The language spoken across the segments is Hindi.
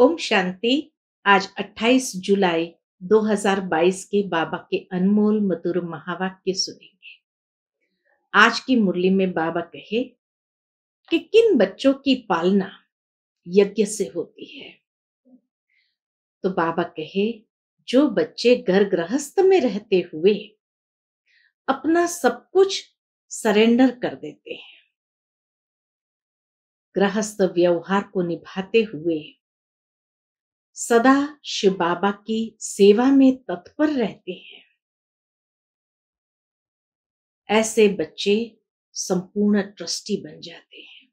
ओम शांति आज 28 जुलाई 2022 के बाबा के अनमोल मधुर महावाक्य सुनेंगे आज की मुरली में बाबा कहे कि किन बच्चों की पालना यज्ञ से होती है तो बाबा कहे जो बच्चे घर गृहस्थ में रहते हुए अपना सब कुछ सरेंडर कर देते हैं गृहस्थ व्यवहार को निभाते हुए सदा शिव बाबा की सेवा में तत्पर रहते हैं ऐसे बच्चे संपूर्ण ट्रस्टी बन जाते हैं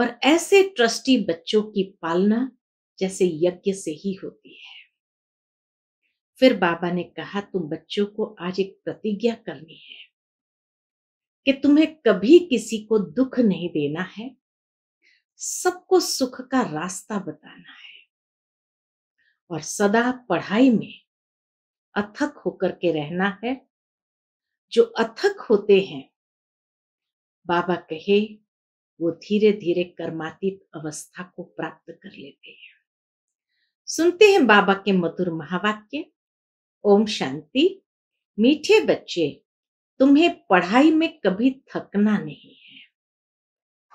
और ऐसे ट्रस्टी बच्चों की पालना जैसे यज्ञ से ही होती है फिर बाबा ने कहा तुम बच्चों को आज एक प्रतिज्ञा करनी है कि तुम्हें कभी किसी को दुख नहीं देना है सबको सुख का रास्ता बताना है और सदा पढ़ाई में अथक होकर के रहना है जो अथक होते हैं बाबा कहे वो धीरे धीरे कर्मातीत अवस्था को प्राप्त कर लेते हैं सुनते हैं बाबा के मधुर महावाक्य ओम शांति मीठे बच्चे तुम्हें पढ़ाई में कभी थकना नहीं है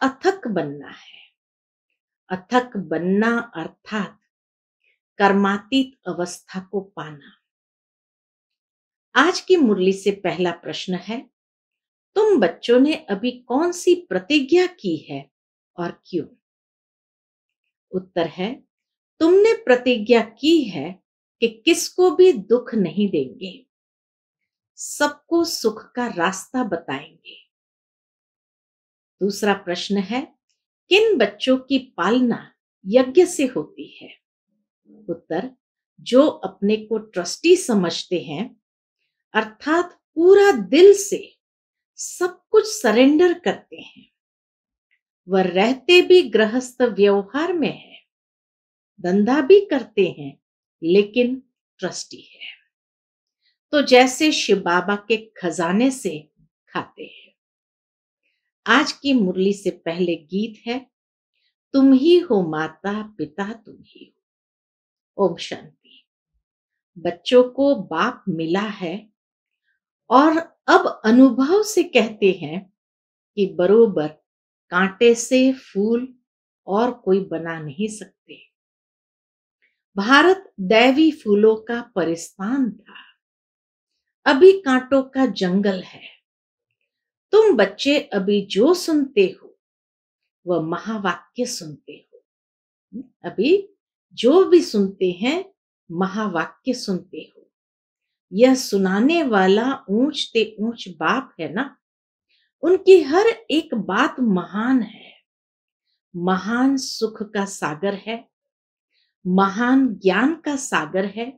अथक बनना है अथक बनना अर्थात कर्मातीत अवस्था को पाना आज की मुरली से पहला प्रश्न है तुम बच्चों ने अभी कौन सी प्रतिज्ञा की है और क्यों उत्तर है तुमने प्रतिज्ञा की है कि किसको भी दुख नहीं देंगे सबको सुख का रास्ता बताएंगे दूसरा प्रश्न है किन बच्चों की पालना यज्ञ से होती है पुत्र जो अपने को ट्रस्टी समझते हैं अर्थात पूरा दिल से सब कुछ सरेंडर करते हैं वह रहते भी गृहस्थ व्यवहार में है धंधा भी करते हैं लेकिन ट्रस्टी है तो जैसे शिव बाबा के खजाने से खाते हैं आज की मुरली से पहले गीत है तुम ही हो माता पिता तुम ही हो ओम शांति बच्चों को बाप मिला है और अब अनुभव से कहते हैं कि बरोबर कांटे से फूल और कोई बना नहीं सकते भारत दैवी फूलों का परिस्थान था अभी कांटों का जंगल है तुम बच्चे अभी जो सुनते हो वह महावाक्य सुनते हो अभी जो भी सुनते हैं महावाक्य सुनते हो यह सुनाने वाला ऊंच ते ऊंच बाप है ना उनकी हर एक बात महान है महान सुख का सागर है महान ज्ञान का सागर है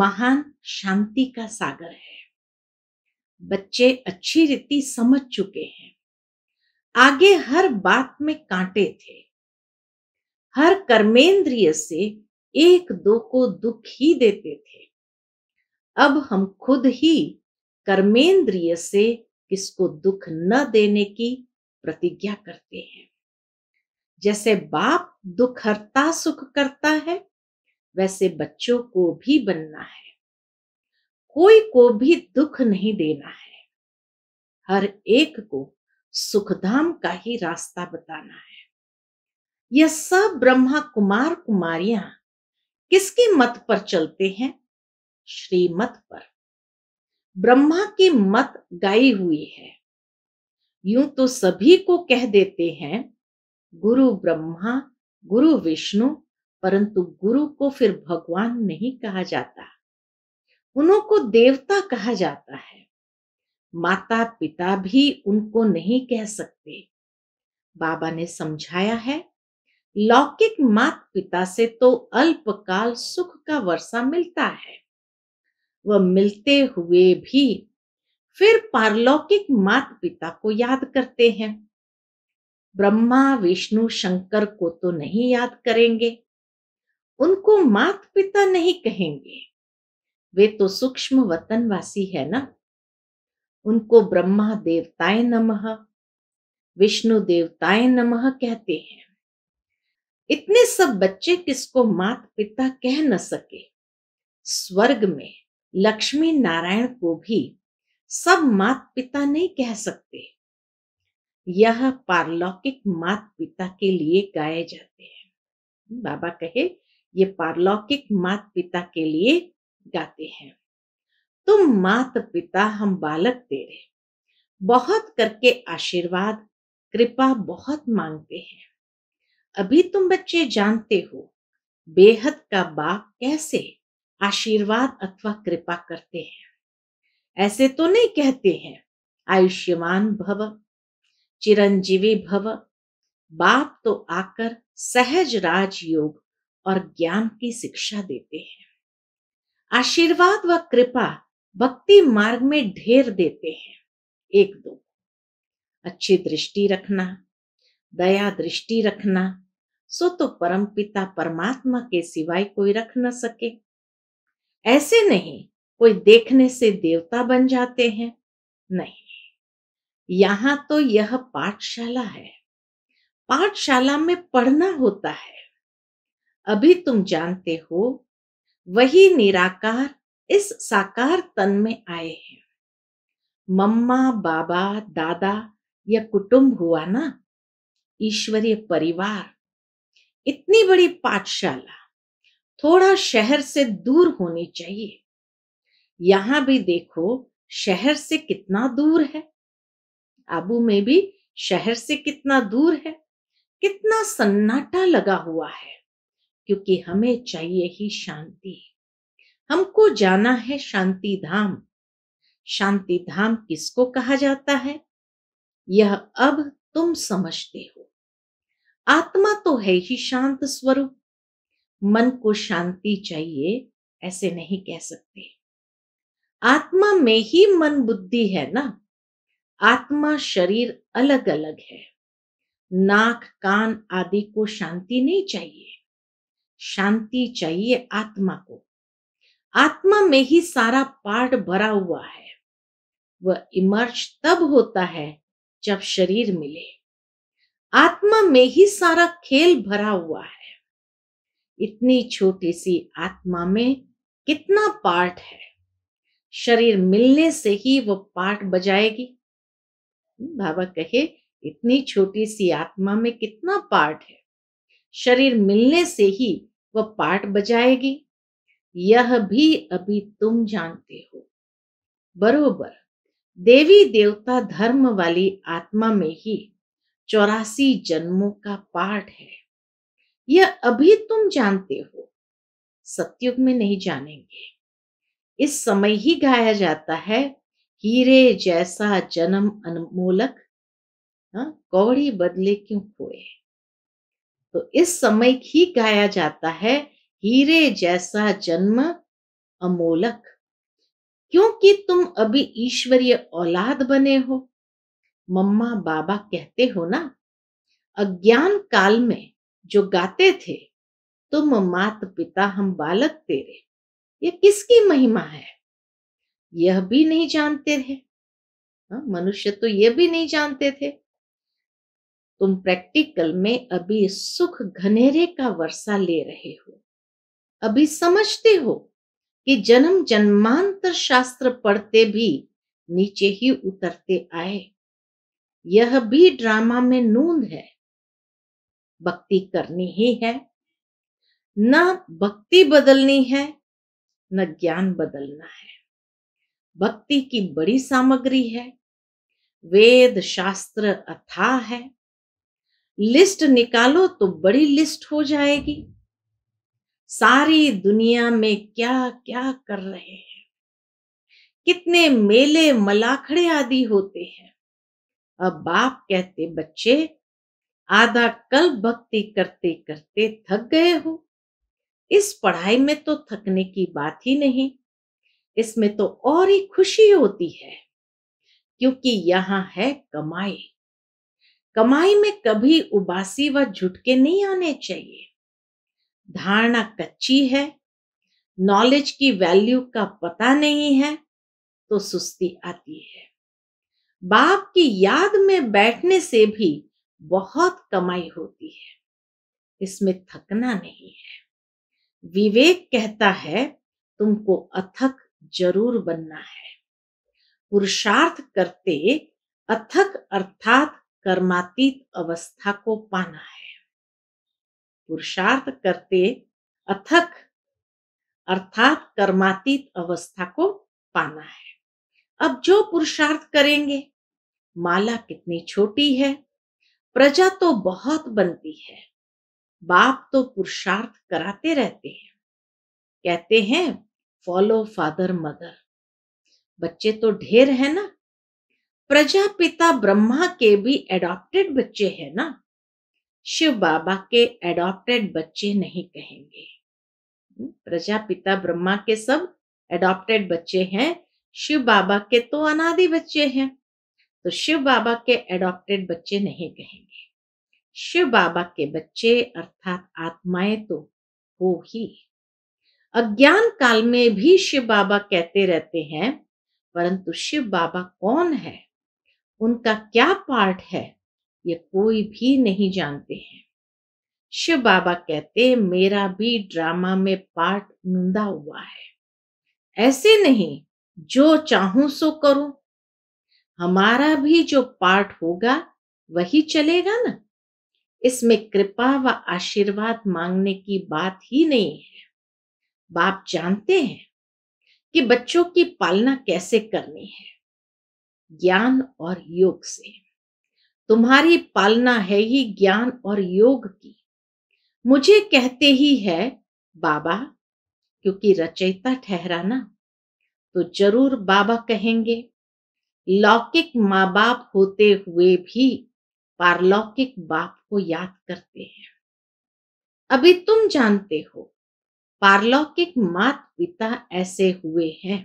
महान शांति का सागर है बच्चे अच्छी रीति समझ चुके हैं आगे हर बात में कांटे थे हर कर्मेंद्रिय से एक दो को दुख ही देते थे अब हम खुद ही कर्मेंद्रिय से किसको दुख न देने की प्रतिज्ञा करते हैं जैसे बाप दुख हरता सुख करता है वैसे बच्चों को भी बनना है कोई को भी दुख नहीं देना है हर एक को सुखधाम का ही रास्ता बताना है यह सब ब्रह्मा कुमार कुमारियां किसकी मत पर चलते हैं श्रीमत पर ब्रह्मा की मत गाई हुई है यूं तो सभी को कह देते हैं गुरु ब्रह्मा गुरु विष्णु परंतु गुरु को फिर भगवान नहीं कहा जाता उन्हों को देवता कहा जाता है माता पिता भी उनको नहीं कह सकते बाबा ने समझाया है लौकिक मात पिता से तो अल्पकाल सुख का वर्षा मिलता है वह मिलते हुए भी फिर पारलौकिक मात पिता को याद करते हैं ब्रह्मा विष्णु शंकर को तो नहीं याद करेंगे उनको मात पिता नहीं कहेंगे वे तो सूक्ष्म वतनवासी है ना उनको ब्रह्मा देवताए नमः विष्णु देवताए नमः कहते हैं इतने सब बच्चे किसको मात पिता कह न सके स्वर्ग में लक्ष्मी नारायण को भी सब मात पिता नहीं कह सकते यह पारलौकिक मात पिता के लिए गाए जाते हैं बाबा कहे ये पारलौकिक मात पिता के लिए गाते हैं तुम मात पिता हम बालक तेरे बहुत करके आशीर्वाद कृपा बहुत मांगते हैं अभी तुम बच्चे जानते हो बेहद का बाप कैसे आशीर्वाद अथवा कृपा करते हैं ऐसे तो नहीं कहते हैं आयुष्यमान भव चिरंजीवी भव बाप तो आकर सहज राजयोग और ज्ञान की शिक्षा देते हैं आशीर्वाद व कृपा भक्ति मार्ग में ढेर देते हैं एक दो अच्छी दृष्टि रखना दया दृष्टि रखना सो तो परम पिता परमात्मा के सिवाय कोई रख न सके ऐसे नहीं कोई देखने से देवता बन जाते हैं नहीं यहां तो यह पाठशाला है पाठशाला में पढ़ना होता है अभी तुम जानते हो वही निराकार इस साकार तन में आए हैं मम्मा बाबा दादा या कुटुंब हुआ ना ईश्वरीय परिवार इतनी बड़ी पाठशाला थोड़ा शहर से दूर होनी चाहिए यहां भी देखो शहर से कितना दूर है आबू में भी शहर से कितना दूर है कितना सन्नाटा लगा हुआ है क्योंकि हमें चाहिए ही शांति हमको जाना है शांति धाम शांति धाम किसको कहा जाता है यह अब तुम समझते हो आत्मा तो है ही शांत स्वरूप मन को शांति चाहिए ऐसे नहीं कह सकते आत्मा में ही मन बुद्धि है ना आत्मा शरीर अलग अलग है नाक कान आदि को शांति नहीं चाहिए शांति चाहिए आत्मा को आत्मा में ही सारा पार्ट भरा हुआ है वह इमर्श तब होता है जब शरीर मिले आत्मा में ही सारा खेल भरा हुआ है इतनी छोटी सी आत्मा में कितना पार्ट है शरीर मिलने से ही वो पार्ट बजाएगी बाबा कहे इतनी छोटी सी आत्मा में कितना पार्ट है शरीर मिलने से ही वह पार्ट बजाएगी यह भी अभी तुम जानते हो बरोबर देवी देवता धर्म वाली आत्मा में ही चौरासी जन्मों का पाठ है यह अभी तुम जानते हो सत्युग में नहीं जानेंगे इस समय ही गाया जाता है हीरे जैसा जन्म अनमोलक हाँ, कौड़ी बदले क्यों खोए तो इस समय ही गाया जाता है हीरे जैसा जन्म अमोलक क्योंकि तुम अभी ईश्वरीय औलाद बने हो मम्मा बाबा कहते हो ना अज्ञान काल में जो गाते थे तुम तो मात पिता हम बालक तेरे ये किसकी महिमा है यह भी नहीं जानते थे हाँ, मनुष्य तो यह भी नहीं जानते थे तुम प्रैक्टिकल में अभी सुख घनेरे का वर्षा ले रहे हो अभी समझते हो कि जन्म जन्मांतर शास्त्र पढ़ते भी नीचे ही उतरते आए यह भी ड्रामा में नूंद है भक्ति करनी ही है न भक्ति बदलनी है न ज्ञान बदलना है भक्ति की बड़ी सामग्री है वेद शास्त्र अथा है लिस्ट निकालो तो बड़ी लिस्ट हो जाएगी सारी दुनिया में क्या क्या कर रहे हैं कितने मेले मलाखड़े आदि होते हैं अब बाप कहते बच्चे आधा कल भक्ति करते करते थक गए हो इस पढ़ाई में तो थकने की बात ही नहीं इसमें तो और ही खुशी होती है क्योंकि यहाँ है कमाई कमाई में कभी उबासी व झुटके नहीं आने चाहिए धारणा कच्ची है नॉलेज की वैल्यू का पता नहीं है तो सुस्ती आती है बाप की याद में बैठने से भी बहुत कमाई होती है इसमें थकना नहीं है विवेक कहता है तुमको अथक जरूर बनना है पुरुषार्थ करते अथक अर्थात कर्मातीत अवस्था को पाना है पुरुषार्थ करते अथक अर्थात कर्मातीत अवस्था को पाना है अब जो पुरुषार्थ करेंगे माला कितनी छोटी है प्रजा तो बहुत बनती है बाप तो पुरुषार्थ कराते रहते हैं कहते हैं फॉलो फादर मदर बच्चे तो ढेर है ना प्रजा पिता ब्रह्मा के भी एडॉप्टेड बच्चे हैं ना शिव बाबा के एडॉप्टेड बच्चे नहीं कहेंगे हम्म, प्रजा पिता ब्रह्मा के सब एडॉप्टेड बच्चे हैं शिव बाबा के तो अनादि बच्चे हैं तो शिव बाबा के एडॉप्टेड बच्चे नहीं कहेंगे शिव बाबा के बच्चे अर्थात आत्माएं तो वो ही अज्ञान काल में भी शिव बाबा कहते रहते हैं परंतु शिव बाबा कौन है उनका क्या पार्ट है ये कोई भी नहीं जानते हैं शिव बाबा कहते मेरा भी ड्रामा में पार्ट नुंदा हुआ है ऐसे नहीं जो चाहूं सो करूं हमारा भी जो पाठ होगा वही चलेगा ना इसमें कृपा व आशीर्वाद मांगने की बात ही नहीं है बाप जानते हैं कि बच्चों की पालना कैसे करनी है ज्ञान और योग से तुम्हारी पालना है ही ज्ञान और योग की मुझे कहते ही है बाबा क्योंकि रचयिता ठहराना तो जरूर बाबा कहेंगे लौकिक माँ बाप होते हुए भी पारलौकिक बाप को याद करते हैं अभी तुम जानते हो पारलौकिक मात पिता ऐसे हुए हैं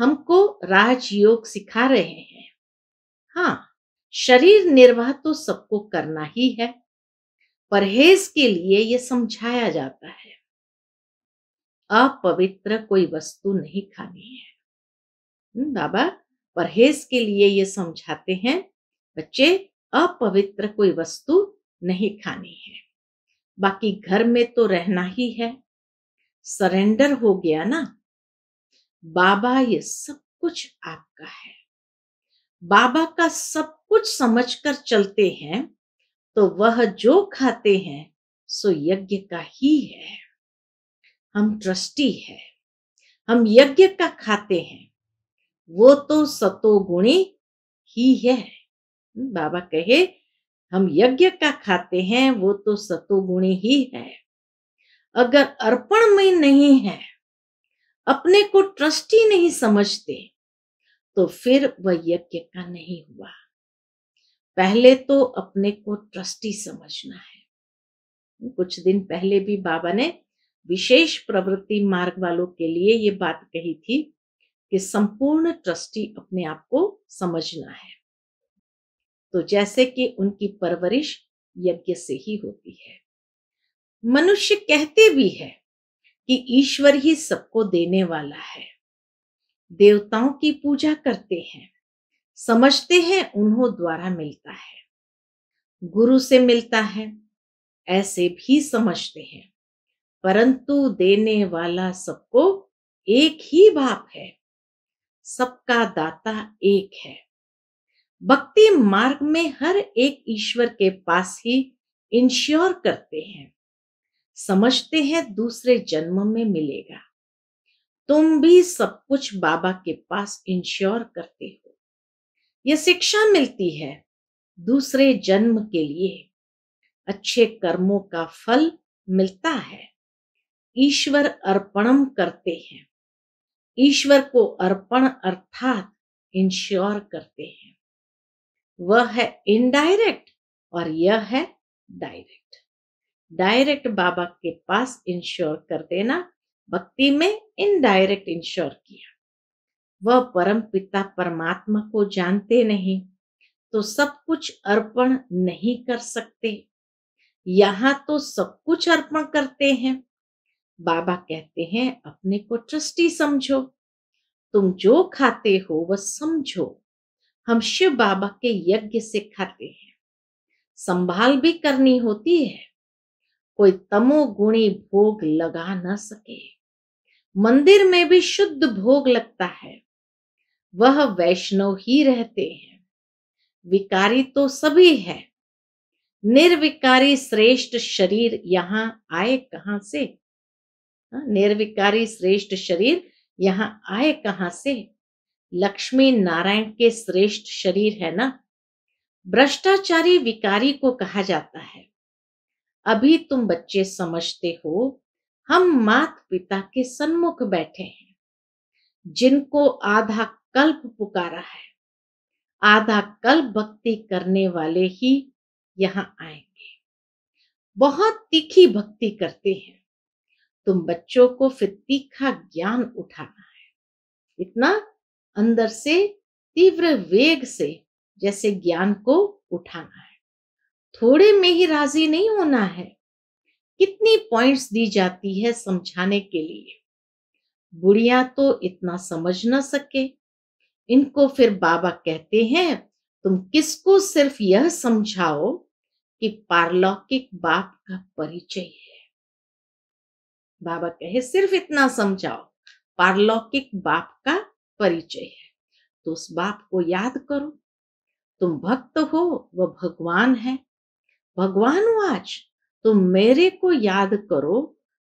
हमको राजयोग सिखा रहे हैं हाँ शरीर निर्वाह तो सबको करना ही है परहेज के लिए ये समझाया जाता है अपवित्र कोई वस्तु नहीं खानी है हम्म, बाबा परहेज के लिए ये समझाते हैं बच्चे अपवित्र कोई वस्तु नहीं खानी है बाकी घर में तो रहना ही है सरेंडर हो गया ना बाबा ये सब कुछ आपका है बाबा का सब कुछ समझकर चलते हैं तो वह जो खाते हैं सो यज्ञ का ही है हम ट्रस्टी है हम यज्ञ का खाते हैं वो तो सतोगुणी ही है हम्म, बाबा कहे हम यज्ञ का खाते हैं वो तो सतोगुणी ही है अगर अर्पण में नहीं है अपने को ट्रस्टी नहीं समझते तो फिर वह यज्ञ का नहीं हुआ पहले तो अपने को ट्रस्टी समझना है कुछ दिन पहले भी बाबा ने विशेष प्रवृत्ति मार्ग वालों के लिए ये बात कही थी कि संपूर्ण ट्रस्टी अपने आप को समझना है तो जैसे कि उनकी परवरिश यज्ञ से ही होती है मनुष्य कहते भी है कि ईश्वर ही सबको देने वाला है देवताओं की पूजा करते हैं समझते हैं उन्हों द्वारा मिलता है गुरु से मिलता है ऐसे भी समझते हैं परंतु देने वाला सबको एक ही बाप है सबका दाता एक है भक्ति मार्ग में हर एक ईश्वर के पास ही इंश्योर करते हैं समझते हैं दूसरे जन्म में मिलेगा तुम भी सब कुछ बाबा के पास इंश्योर करते हो यह शिक्षा मिलती है दूसरे जन्म के लिए अच्छे कर्मों का फल मिलता है ईश्वर अर्पणम करते हैं ईश्वर को अर्पण अर्थात इंश्योर करते हैं वह है इनडायरेक्ट और यह है डायरेक्ट डायरेक्ट बाबा के पास इंश्योर कर देना भक्ति में इनडायरेक्ट इंश्योर किया वह परम पिता परमात्मा को जानते नहीं तो सब कुछ अर्पण नहीं कर सकते यहाँ तो सब कुछ अर्पण करते हैं बाबा कहते हैं अपने को ट्रस्टी समझो तुम जो खाते हो वह समझो हम शिव बाबा के यज्ञ से खाते हैं संभाल भी करनी होती है कोई तमोगुणी भोग लगा न सके मंदिर में भी शुद्ध भोग लगता है वह वैष्णव ही रहते हैं विकारी तो सभी है निर्विकारी श्रेष्ठ शरीर यहाँ आए कहाँ से हाँ, निर्विकारी श्रेष्ठ शरीर यहाँ आए कहाँ से लक्ष्मी नारायण के श्रेष्ठ शरीर है ना भ्रष्टाचारी विकारी को कहा जाता है अभी तुम बच्चे समझते हो हम मात पिता के सन्मुख बैठे हैं जिनको आधा कल्प पुकारा है आधा कल्प भक्ति करने वाले ही यहाँ आएंगे बहुत तीखी भक्ति करते हैं तुम बच्चों को फिर तीखा ज्ञान उठाना है इतना अंदर से तीव्र वेग से जैसे ज्ञान को उठाना है थोड़े में ही राजी नहीं होना है कितनी पॉइंट्स दी जाती है समझाने के लिए बुढ़िया तो इतना समझ ना सके इनको फिर बाबा कहते हैं तुम किसको सिर्फ यह समझाओ कि पारलौकिक बाप का परिचय है बाबा कहे सिर्फ इतना समझाओ पारलौकिक बाप का परिचय है तो उस बाप को याद करो तुम भक्त हो वह भगवान है भगवान हो आज तुम मेरे को याद करो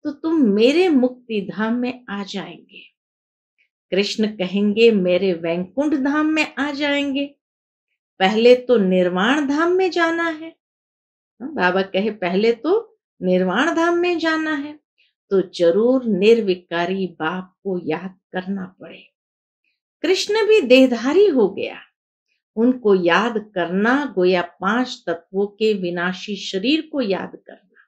तो तुम मेरे मुक्ति धाम में आ जाएंगे कृष्ण कहेंगे मेरे वैकुंठ धाम में आ जाएंगे पहले तो निर्वाण धाम में जाना है हाँ, बाबा कहे पहले तो निर्वाण धाम में जाना है तो जरूर निर्विकारी बाप को याद करना पड़े कृष्ण भी देहधारी हो गया उनको याद करना गोया पांच तत्वों के विनाशी शरीर को याद करना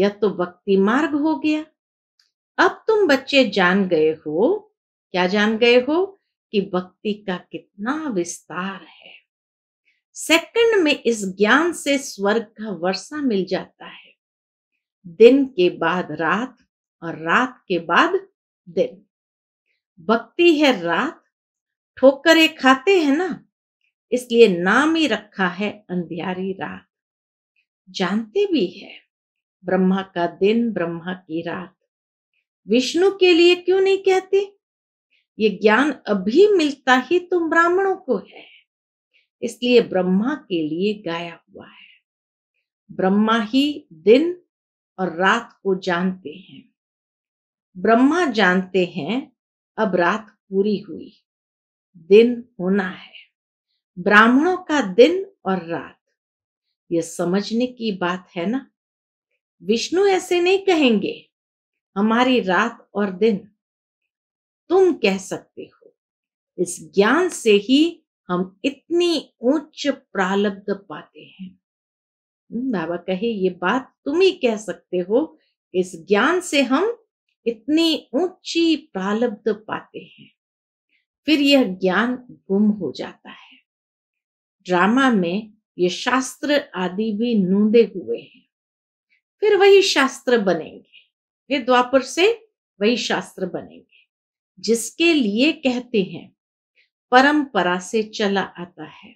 यह तो भक्ति मार्ग हो गया अब तुम बच्चे जान गए हो क्या जान गए हो कि भक्ति का कितना विस्तार है सेकंड में इस ज्ञान से स्वर्ग का वर्षा मिल जाता है दिन के बाद रात और रात के बाद दिन भक्ति है रात ठोकरे खाते हैं ना इसलिए नाम ही रखा है अंधियारी रात जानते भी है ब्रह्मा का दिन ब्रह्मा की रात विष्णु के लिए क्यों नहीं कहते ये ज्ञान अभी मिलता ही तुम ब्राह्मणों को है इसलिए ब्रह्मा के लिए गाया हुआ है ब्रह्मा ही दिन और रात को जानते हैं ब्रह्मा जानते हैं अब रात पूरी हुई दिन होना है ब्राह्मणों का दिन और रात यह समझने की बात है ना विष्णु ऐसे नहीं कहेंगे हमारी रात और दिन तुम कह सकते हो इस ज्ञान से ही हम इतनी उच्च प्रालब्ध पाते हैं हम्म, बाबा कहे ये बात तुम ही कह सकते हो इस ज्ञान से हम इतनी ऊंची प्रालब्ध पाते हैं फिर यह ज्ञान गुम हो जाता है ड्रामा में ये शास्त्र आदि भी नूंदे हुए हैं फिर वही शास्त्र बनेंगे ये द्वापर से वही शास्त्र बनेंगे जिसके लिए कहते हैं परंपरा से चला आता है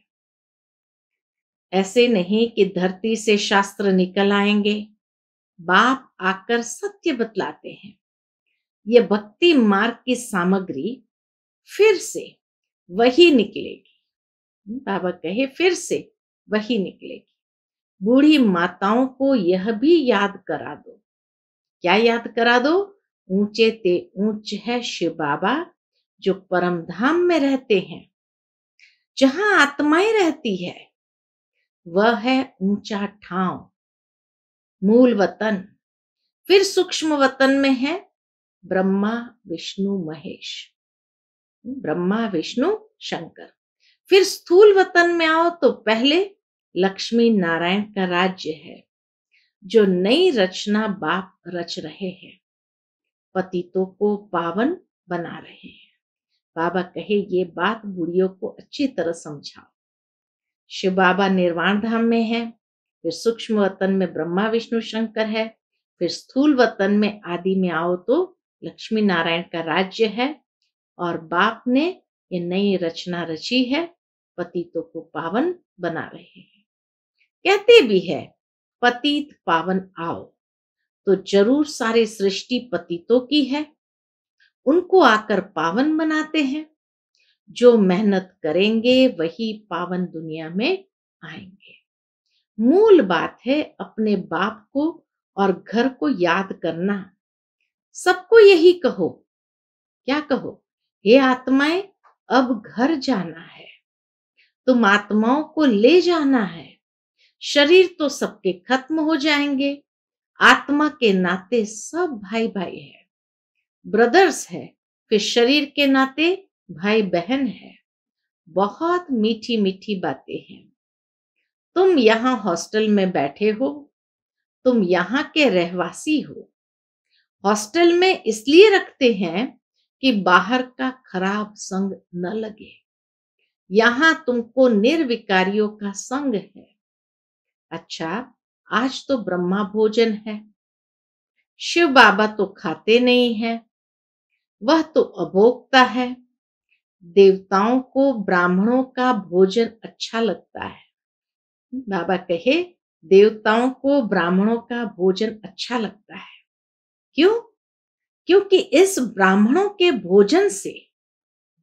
ऐसे नहीं कि धरती से शास्त्र निकल आएंगे बाप आकर सत्य बतलाते हैं ये भक्ति मार्ग की सामग्री फिर से वही निकलेगी हम्म, बाबा कहे फिर से वही निकलेगी बूढ़ी माताओं को यह भी याद करा दो क्या याद करा दो ऊंचे ते ऊंच है शिव बाबा जो परम धाम में रहते हैं जहां आत्माएं रहती है वह है ऊंचा ठाव मूल वतन फिर सूक्ष्म वतन में है ब्रह्मा विष्णु महेश ब्रह्मा विष्णु शंकर फिर स्थूल वतन में आओ तो पहले लक्ष्मी नारायण का राज्य है जो नई रचना बाप रच रहे हैं पतितों को पावन बना रहे हैं बाबा कहे ये बात बुढ़ियों को अच्छी तरह समझाओ शिव बाबा निर्वाण धाम में है फिर सूक्ष्म वतन में ब्रह्मा विष्णु शंकर है फिर स्थूल वतन में आदि में आओ तो लक्ष्मी नारायण का राज्य है और बाप ने ये नई रचना रची है पतितों को पावन बना रहे हैं कहते भी है पतित पावन आओ तो जरूर सारे सृष्टि पतितों की है उनको आकर पावन बनाते हैं जो मेहनत करेंगे वही पावन दुनिया में आएंगे मूल बात है अपने बाप को और घर को याद करना सबको यही कहो क्या कहो हे आत्माएं अब घर जाना है तुम आत्माओं को ले जाना है शरीर तो सबके खत्म हो जाएंगे आत्मा के नाते सब भाई भाई है ब्रदर्स है फिर शरीर के नाते भाई बहन है बहुत मीठी मीठी बातें हैं तुम यहाँ हॉस्टल में बैठे हो तुम यहाँ के रहवासी हो हॉस्टल में इसलिए रखते हैं कि बाहर का खराब संग न लगे यहाँ तुमको निर्विकारियों का संग है अच्छा आज तो ब्रह्मा भोजन है शिव बाबा तो खाते नहीं है वह तो अभोक्ता है देवताओं को ब्राह्मणों का भोजन अच्छा लगता है बाबा कहे देवताओं को ब्राह्मणों का भोजन अच्छा लगता है क्यों क्योंकि इस ब्राह्मणों के भोजन से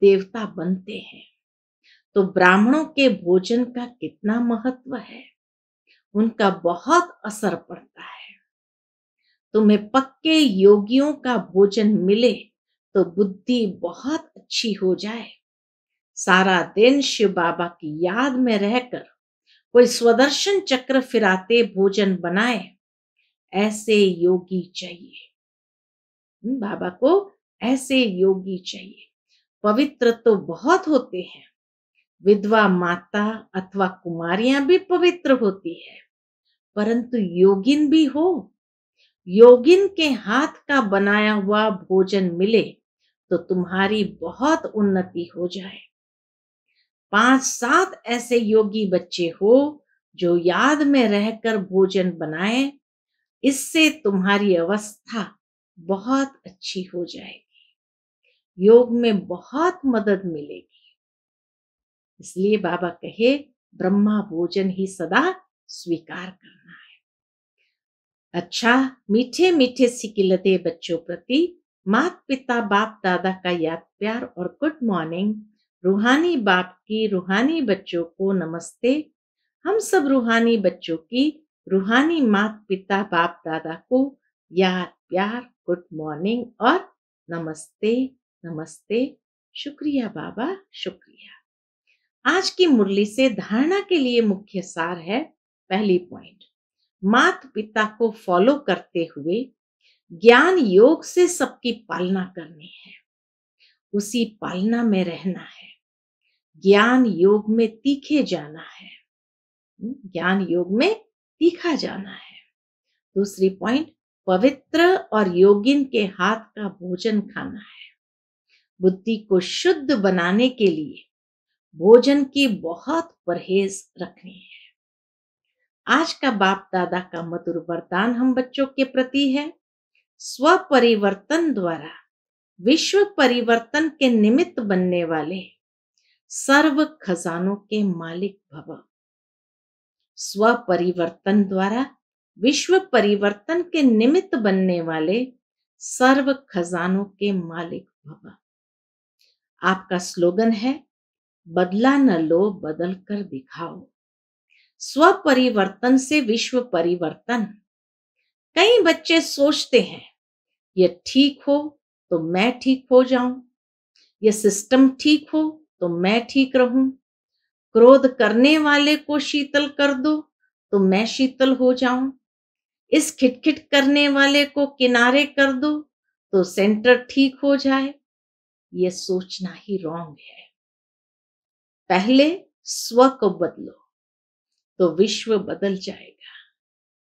देवता बनते हैं तो ब्राह्मणों के भोजन का कितना महत्व है उनका बहुत असर पड़ता है तुम्हें पक्के योगियों का भोजन मिले तो बुद्धि बहुत अच्छी हो जाए सारा दिन शिव बाबा की याद में रहकर कोई स्वदर्शन चक्र फिराते भोजन बनाए ऐसे योगी चाहिए हम्म, बाबा को ऐसे योगी चाहिए पवित्र तो बहुत होते हैं विधवा माता अथवा कुमारियां भी पवित्र होती है परंतु योगिन भी हो योगिन के हाथ का बनाया हुआ भोजन मिले तो तुम्हारी बहुत उन्नति हो जाए पांच सात ऐसे योगी बच्चे हो जो याद में रहकर भोजन बनाए इससे तुम्हारी अवस्था बहुत अच्छी हो जाएगी योग में बहुत मदद मिलेगी इसलिए बाबा कहे ब्रह्मा भोजन ही सदा स्वीकार करना है अच्छा मीठे मीठे सिकिलते बच्चों प्रति मात पिता बाप दादा का याद प्यार और गुड मॉर्निंग रूहानी बाप की रूहानी बच्चों को नमस्ते हम सब रूहानी बच्चों की रूहानी मात पिता बाप दादा को याद प्यार गुड मॉर्निंग और नमस्ते नमस्ते शुक्रिया बाबा शुक्रिया आज की मुरली से धारणा के लिए मुख्य सार है पहली पॉइंट मात पिता को फॉलो करते हुए ज्ञान योग से सबकी पालना करनी है उसी पालना में रहना है ज्ञान योग में तीखे जाना है हम्म, ज्ञान योग में तीखा जाना है दूसरी पॉइंट पवित्र और योगिन के हाथ का भोजन खाना है बुद्धि को शुद्ध बनाने के लिए भोजन की बहुत परहेज रखनी है आज का बाप दादा का मधुर वरदान हम बच्चों के प्रति है स्वपरिवर्तन द्वारा विश्व परिवर्तन के निमित्त बनने वाले सर्व खजानों के मालिक भव स्वपरिवर्तन द्वारा विश्व परिवर्तन के निमित्त बनने वाले सर्व खजानों के मालिक भव आपका स्लोगन है बदला न लो बदल कर दिखाओ स्व परिवर्तन से विश्व परिवर्तन कई बच्चे सोचते हैं ये ठीक हो तो मैं ठीक हो जाऊं ये सिस्टम ठीक हो तो मैं ठीक रहूं क्रोध करने वाले को शीतल कर दो तो मैं शीतल हो जाऊं इस खिटखिट करने वाले को किनारे कर दो तो सेंटर ठीक हो जाए ये सोचना ही रॉन्ग है पहले स्व को बदलो तो विश्व बदल जाएगा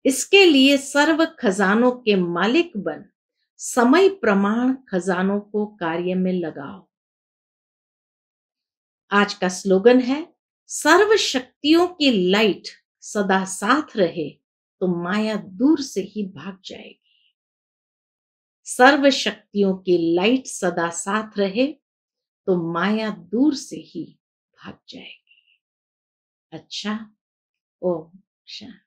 इसके लिए सर्व खजानों के मालिक बन समय प्रमाण खजानों को कार्य में लगाओ आज का स्लोगन है सर्व शक्तियों की लाइट सदा साथ रहे तो माया दूर से ही भाग जाएगी सर्व शक्तियों की लाइट सदा साथ रहे तो माया दूर से ही भाग जाएगी अच्छा ओम शांति